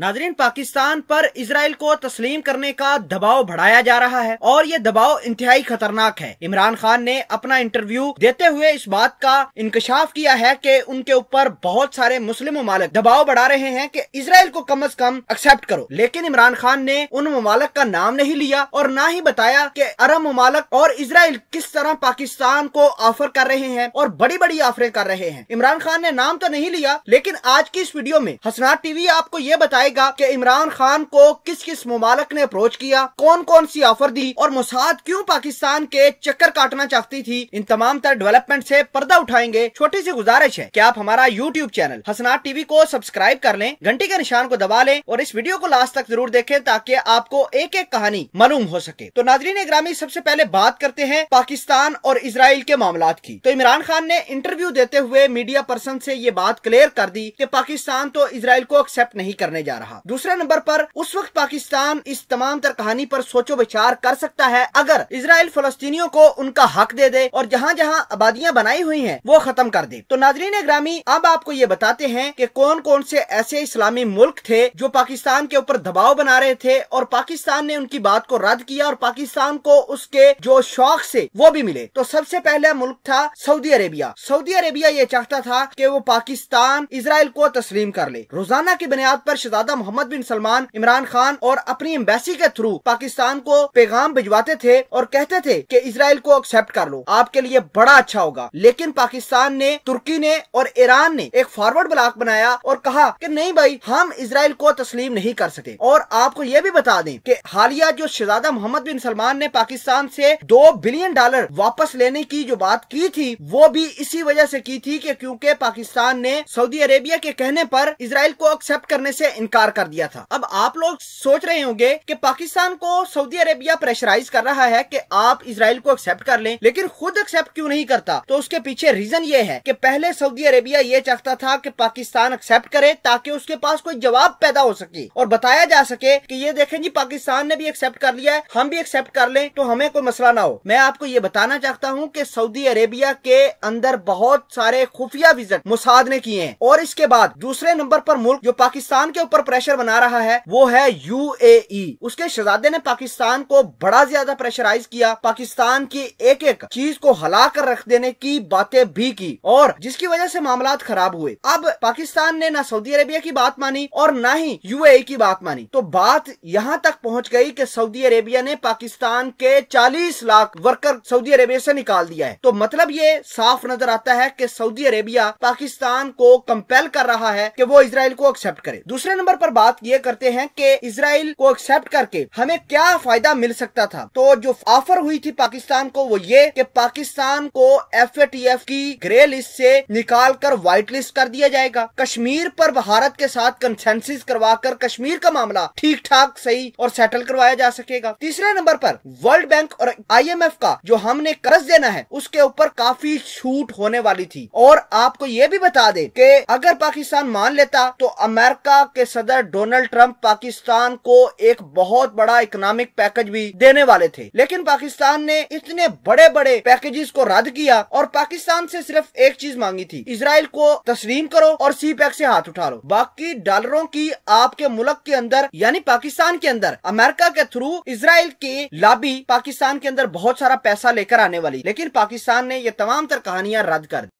नाजरीन पाकिस्तान पर इसराइल को तस्लीम करने का दबाव बढ़ाया जा रहा है और ये दबाव इंतहाई खतरनाक है इमरान खान ने अपना इंटरव्यू देते हुए इस बात का इंकशाफ किया है कि उनके ऊपर बहुत सारे मुस्लिम ममालक दबाव बढ़ा रहे हैं कि इसराइल को कम अज कम एक्सेप्ट करो लेकिन इमरान खान ने उन ममालक का नाम नहीं लिया और ना ही बताया की अरब ममालक और इसराइल किस तरह पाकिस्तान को ऑफर कर रहे हैं और बड़ी बड़ी ऑफरें कर रहे हैं इमरान खान ने नाम तो नहीं लिया लेकिन आज की इस वीडियो में हसनात टीवी आपको ये बताया बताएगा कि इमरान खान को किस किस ममालक ने अप्रोच किया कौन कौन सी ऑफर दी और मुसाद क्यूँ पाकिस्तान के चक्कर काटना चाहती थी इन तमाम तर डेवलपमेंट ऐसी पर्दा उठाएंगे छोटी सी गुजारिश है की आप हमारा यूट्यूब चैनल हसनाथ टीवी को सब्सक्राइब कर लें घंटी के निशान को दबा लें और इस वीडियो को लास्ट तक जरूर देखें ताकि आपको एक एक कहानी मालूम हो सके तो नाजरीन ग्रामी सबसे पहले बात करते हैं पाकिस्तान और इसराइल के मामला की तो इमरान खान ने इंटरव्यू देते हुए मीडिया पर्सन ऐसी ये बात क्लियर कर दी की पाकिस्तान तो इसराइल को एक्सेप्ट नहीं करने जा रहा दूसरे नंबर पर उस वक्त पाकिस्तान इस तमाम तर कहानी पर सोचो विचार कर सकता है अगर इसराइल फलस्तीनियों को उनका हक दे दे और जहाँ जहाँ आबादियाँ बनाई हुई है वो खत्म कर दे तो नाजरीन ग्रामी अब आपको ये बताते हैं की कौन कौन से ऐसे इस्लामी मुल्क थे जो पाकिस्तान के ऊपर दबाव बना रहे थे और पाकिस्तान ने उनकी बात को रद्द किया और पाकिस्तान को उसके जो शौक से वो भी मिले तो सबसे पहला मुल्क था सऊदी अरेबिया सऊदी अरेबिया ये चाहता था कि वो पाकिस्तान इसराइल को तस्लीम कर ले रोजाना की बुनियाद पर शहजादा मोहम्मद बिन सलमान इमरान खान और अपनी एम्बेसी के थ्रू पाकिस्तान को पैगाम भिजवाते थे और कहते थे कि इसराइल को एक्सेप्ट कर लो आपके लिए बड़ा अच्छा होगा लेकिन पाकिस्तान ने तुर्की ने और ईरान ने एक फॉरवर्ड ब्लॉक बनाया और कहा कि नहीं भाई हम इसराइल को तस्लीम नहीं कर सके और आपको ये भी बता दें कि हालिया जो शहजादा मोहम्मद बिन सलमान ने पाकिस्तान से दो बिलियन डॉलर वापस लेने की जो बात की थी वो भी इसी वजह से की थी कि क्योंकि पाकिस्तान ने सऊदी अरेबिया के कहने पर इसराइल को एक्सेप्ट करने से इनकार कर दिया था अब आप लोग सोच रहे होंगे कि पाकिस्तान को सऊदी अरेबिया प्रेशराइज कर रहा है कि आप इसराइल को एक्सेप्ट कर लें लेकिन खुद एक्सेप्ट क्यों नहीं करता तो उसके पीछे रीजन ये है कि पहले सऊदी अरेबिया ये चाहता था कि पाकिस्तान एक्सेप्ट करे ताकि उसके पास कोई जवाब पैदा हो सके और बताया जा सके कि ये देखें जी पाकिस्तान ने भी एक्सेप्ट कर लिया है हम भी एक्सेप्ट कर लें तो हमें कोई मसला ना हो मैं आपको ये बताना चाहता हूँ की सऊदी अरेबिया के अंदर बहुत सारे खुफिया विजिट मुसाद ने किए हैं और इसके बाद दूसरे नंबर पर मुल्क जो पाकिस्तान के ऊपर और प्रेशर बना रहा है वो है यू e। उसके शहजादे ने पाकिस्तान को बड़ा ज्यादा प्रेशराइज किया पाकिस्तान की एक एक चीज को हला कर रख देने की बातें भी की और जिसकी वजह से मामला खराब हुए अब पाकिस्तान ने ना सऊदी अरेबिया की बात मानी और ना ही यू e की बात मानी तो बात यहाँ तक पहुँच गई की सऊदी अरेबिया ने पाकिस्तान के चालीस लाख वर्कर सऊदी अरेबिया से निकाल दिया है तो मतलब ये साफ नजर आता है की सऊदी अरेबिया पाकिस्तान को कंपेल कर रहा है की वो इसराइल को एक्सेप्ट करे दूसरे नंबर नंबर पर बात ये करते हैं कि इसराइल को एक्सेप्ट करके हमें क्या फायदा मिल सकता था तो जो ऑफर हुई थी पाकिस्तान को वो ये कि पाकिस्तान को एफ की ग्रे लिस्ट से निकाल कर व्हाइट लिस्ट कर दिया जाएगा कश्मीर पर भारत के साथ कंसेंसिस करवा कर कश्मीर का मामला ठीक ठाक सही और सेटल करवाया जा सकेगा तीसरे नंबर पर वर्ल्ड बैंक और आईएमएफ का जो हमने कर्ज देना है उसके ऊपर काफी छूट होने वाली थी और आपको ये भी बता दे कि अगर पाकिस्तान मान लेता तो अमेरिका के सदर डोनाल्ड ट्रंप पाकिस्तान को एक बहुत बड़ा इकोनॉमिक पैकेज भी देने वाले थे लेकिन पाकिस्तान ने इतने बड़े बड़े पैकेजेस को रद्द किया और पाकिस्तान से सिर्फ एक चीज मांगी थी इसराइल को तस्लीम करो और सी पैक ऐसी हाथ उठा लो बाकी डॉलरों की आपके मुल्क के अंदर यानी पाकिस्तान के अंदर अमेरिका के थ्रू इसराइल के लाबी पाकिस्तान के अंदर बहुत सारा पैसा लेकर आने वाली लेकिन पाकिस्तान ने ये तमाम तर कहानियां रद्द कर दी